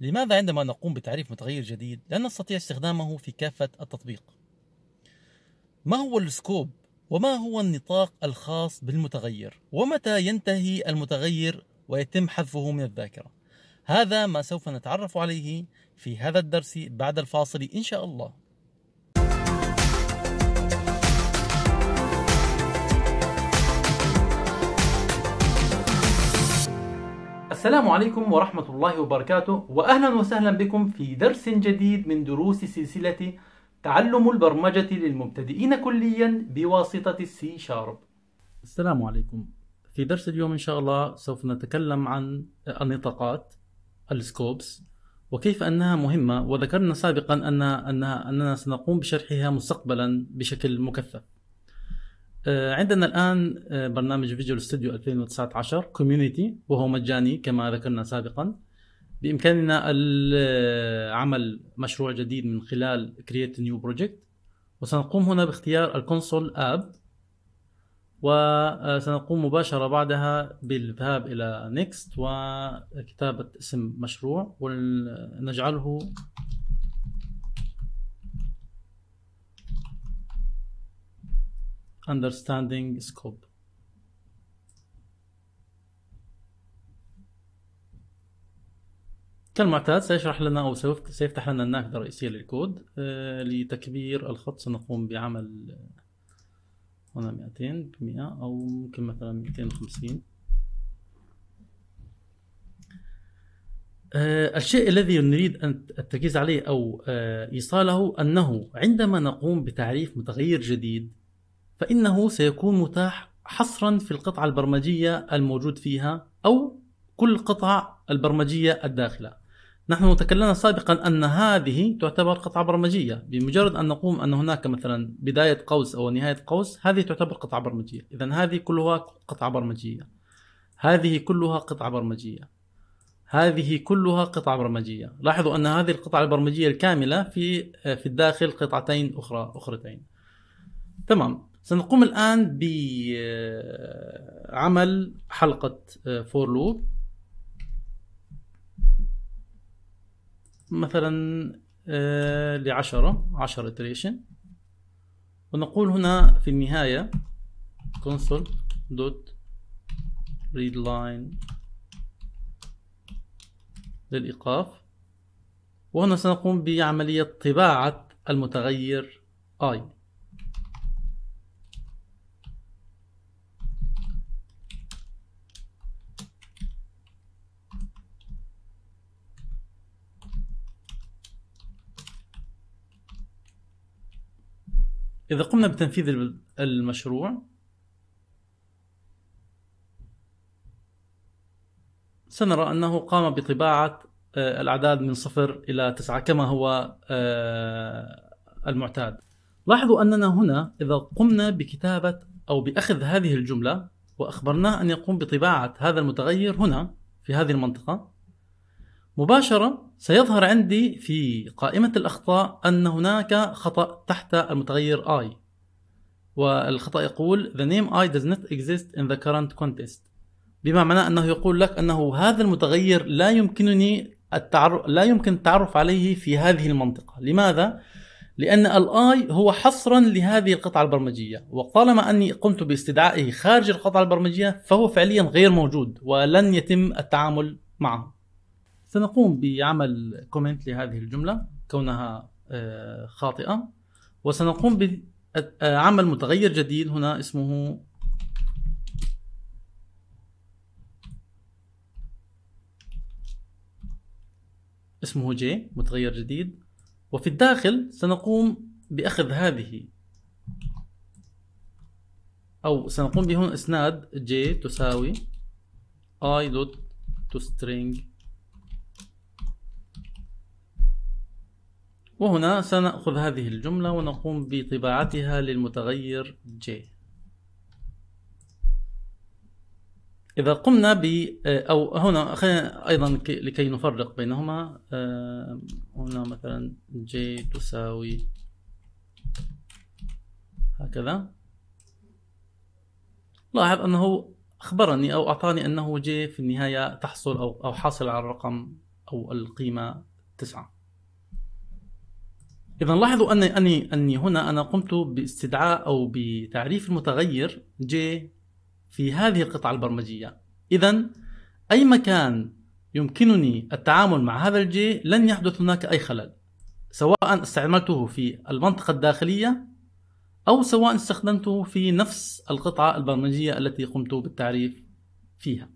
لماذا عندما نقوم بتعريف متغير جديد لا نستطيع استخدامه في كافة التطبيق؟ ما هو السكوب؟ وما هو النطاق الخاص بالمتغير؟ ومتى ينتهي المتغير ويتم حذفه من الذاكرة؟ هذا ما سوف نتعرف عليه في هذا الدرس بعد الفاصل إن شاء الله. السلام عليكم ورحمة الله وبركاته وأهلا وسهلا بكم في درس جديد من دروس سلسلة تعلم البرمجة للمبتدئين كليا بواسطة السي شارب السلام عليكم في درس اليوم إن شاء الله سوف نتكلم عن النطاقات السكوبس وكيف أنها مهمة وذكرنا سابقا أن أننا سنقوم بشرحها مستقبلا بشكل مكثف آه، عندنا الان آه، برنامج فيجوال ستوديو 2019 كوميونيتي وهو مجاني كما ذكرنا سابقا بامكاننا عمل مشروع جديد من خلال create نيو بروجكت وسنقوم هنا باختيار الكونسول اب وسنقوم مباشرة بعدها بالذهاب إلى next وكتابة اسم مشروع ونجعله understanding scope كالمعتاد سيشرح لنا او سيفتح لنا النافذه الرئيسيه للكود آه، لتكبير الخط سنقوم بعمل آه، هنا 200 ب 100 او ممكن مثلا 250 آه، الشيء الذي نريد ان التركيز عليه او ايصاله انه عندما نقوم بتعريف متغير جديد فإنه سيكون متاح حصرا في القطعة البرمجية الموجود فيها أو كل قطع البرمجية الداخلة نحن تكلمنا سابقا أن هذه تعتبر قطعة برمجية بمجرد أن نقوم أن هناك مثلا بداية قوس أو نهاية قوس هذه تعتبر قطعة برمجية إذا هذه كلها قطعة برمجية هذه كلها قطعة برمجية هذه كلها قطع برمجية لاحظوا أن هذه القطعة البرمجية الكاملة في في الداخل قطعتين أخرى أخرتين تمام سنقوم الآن بعمل آه، حلقة فور آه، لوب مثلا آه، لعشرة عشرة iteration ونقول هنا في النهاية console dot readline للإيقاف وهنا سنقوم بعملية طباعة المتغير i اذا قمنا بتنفيذ المشروع سنرى انه قام بطباعه آه، الاعداد من صفر الى تسعه كما هو آه، المعتاد. لاحظوا اننا هنا اذا قمنا بكتابه او باخذ هذه الجمله واخبرناه ان يقوم بطباعه هذا المتغير هنا في هذه المنطقه مباشرة سيظهر عندي في قائمة الأخطاء أن هناك خطأ تحت المتغير I والخطأ يقول The name I does not exist in the current context بما معناه أنه يقول لك أنه هذا المتغير لا يمكنني التعرف لا يمكن التعرف عليه في هذه المنطقة لماذا؟ لأن الآي هو حصرا لهذه القطعة البرمجية وطالما أني قمت باستدعائه خارج القطعة البرمجية فهو فعليا غير موجود ولن يتم التعامل معه سنقوم بعمل كومنت لهذه الجملة كونها آه، خاطئة وسنقوم بعمل متغير جديد هنا اسمه اسمه جي متغير جديد وفي الداخل سنقوم بأخذ هذه أو سنقوم بهون إسناد جي تساوي i string وهنا سنأخذ هذه الجملة ونقوم بطباعتها للمتغير j إذا قمنا ب آه، أو هنا خلينا أيضا لكي نفرق بينهما آه، هنا مثلا j تساوي هكذا لاحظ أنه أخبرني أو أعطاني أنه j في النهاية تحصل أو أو حاصل على الرقم أو القيمة 9 إذا لاحظوا أني أني أني هنا أنا قمت باستدعاء أو بتعريف المتغير j في هذه القطعة البرمجية. إذا أي مكان يمكنني التعامل مع هذا الجي لن يحدث هناك أي خلل سواء استعملته في المنطقة الداخلية أو سواء استخدمته في نفس القطعة البرمجية التي قمت بالتعريف فيها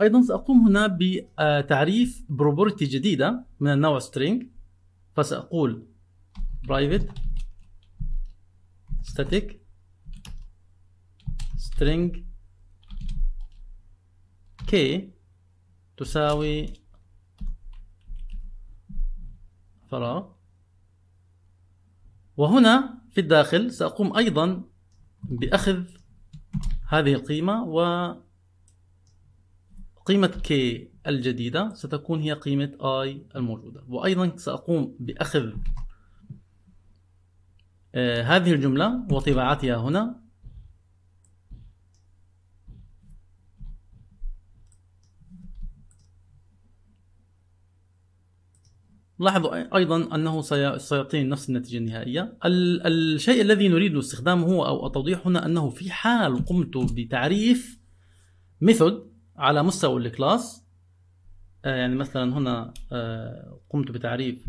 أيضا سأقوم هنا بتعريف بروبرتي جديدة من النوع string فسأقول private static string k تساوي فراغ وهنا في الداخل سأقوم أيضا بأخذ هذه القيمة و قيمة K الجديدة ستكون هي قيمة I الموجودة وأيضا سأقوم بأخذ آه، هذه الجملة وطباعتها هنا لاحظوا ايضا انه سيعطيني نفس النتيجه النهائيه الشيء الذي نريد استخدامه او التوضيح هنا انه في حال قمت بتعريف ميثود على مستوى الكلاس آه، يعني مثلا هنا آه، قمت بتعريف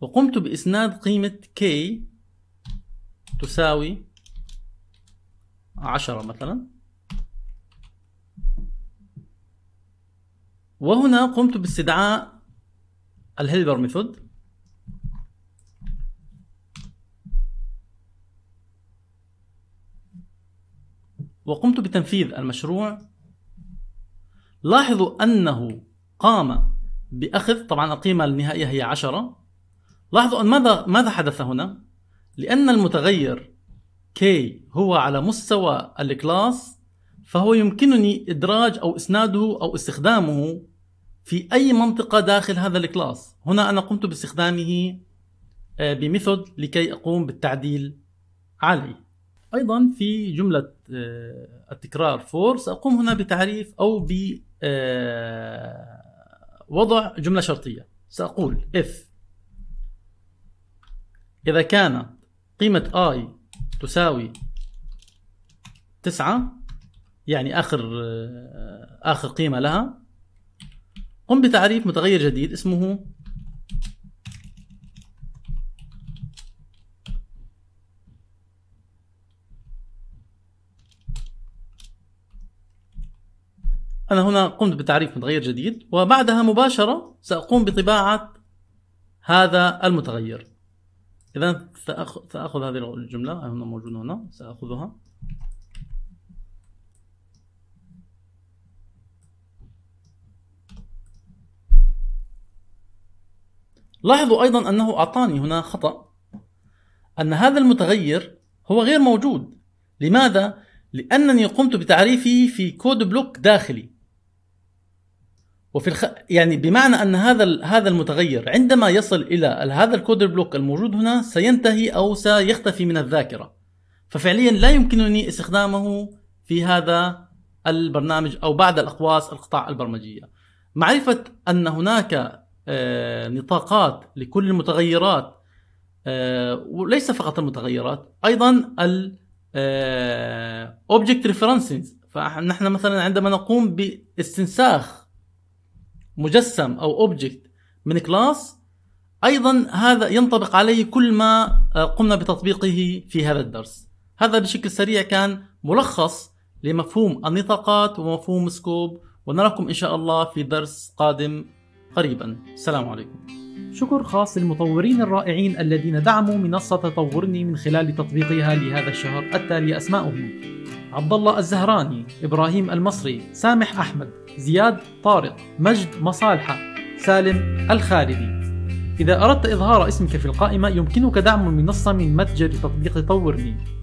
وقمت بإسناد قيمة k تساوي عشرة مثلا وهنا قمت باستدعاء الهيلبر ميثود وقمت بتنفيذ المشروع لاحظوا أنه قام بأخذ طبعا القيمة النهائية هي 10 لاحظوا أن ماذا ماذا حدث هنا؟ لأن المتغير K هو على مستوى الكلاس فهو يمكنني إدراج أو إسناده أو استخدامه في أي منطقة داخل هذا الكلاس هنا أنا قمت باستخدامه آه، بميثود لكي أقوم بالتعديل عليه أيضا في جملة آه، التكرار فور سأقوم هنا بتعريف أو بوضع آه، جملة شرطية سأقول if إذا كانت قيمة i تساوي تسعة يعني آخر آه، آخر قيمة لها قم بتعريف متغير جديد اسمه أنا هنا قمت بتعريف متغير جديد وبعدها مباشرة سأقوم بطباعة هذا المتغير إذا سأخذ هذه الجملة هنا موجودة هنا سأخذها لاحظوا أيضا أنه أعطاني هنا خطأ أن هذا المتغير هو غير موجود لماذا؟ لأنني قمت بتعريفه في كود بلوك داخلي وفي الخ... يعني بمعنى ان هذا هذا المتغير عندما يصل الى هذا الكودر بلوك الموجود هنا سينتهي او سيختفي من الذاكره ففعليا لا يمكنني استخدامه في هذا البرنامج او بعد الاقواس القطاع البرمجيه معرفه ان هناك آه، نطاقات لكل المتغيرات آه، وليس فقط المتغيرات ايضا ال اوبجكت آه، ريفرنسز فنحن مثلا عندما نقوم باستنساخ مجسم او اوبجكت من كلاس ايضا هذا ينطبق عليه كل ما آه، قمنا بتطبيقه في هذا الدرس هذا بشكل سريع كان ملخص لمفهوم النطاقات ومفهوم سكوب ونراكم ان شاء الله في درس قادم قريبا السلام عليكم شكر خاص للمطورين الرائعين الذين دعموا منصة تطورني من خلال تطبيقها لهذا الشهر التالي أسماؤهم عبد الله الزهراني إبراهيم المصري سامح أحمد زياد طارق مجد مصالحة سالم الخالدي إذا أردت إظهار اسمك في القائمة يمكنك دعم المنصة من متجر تطبيق طورني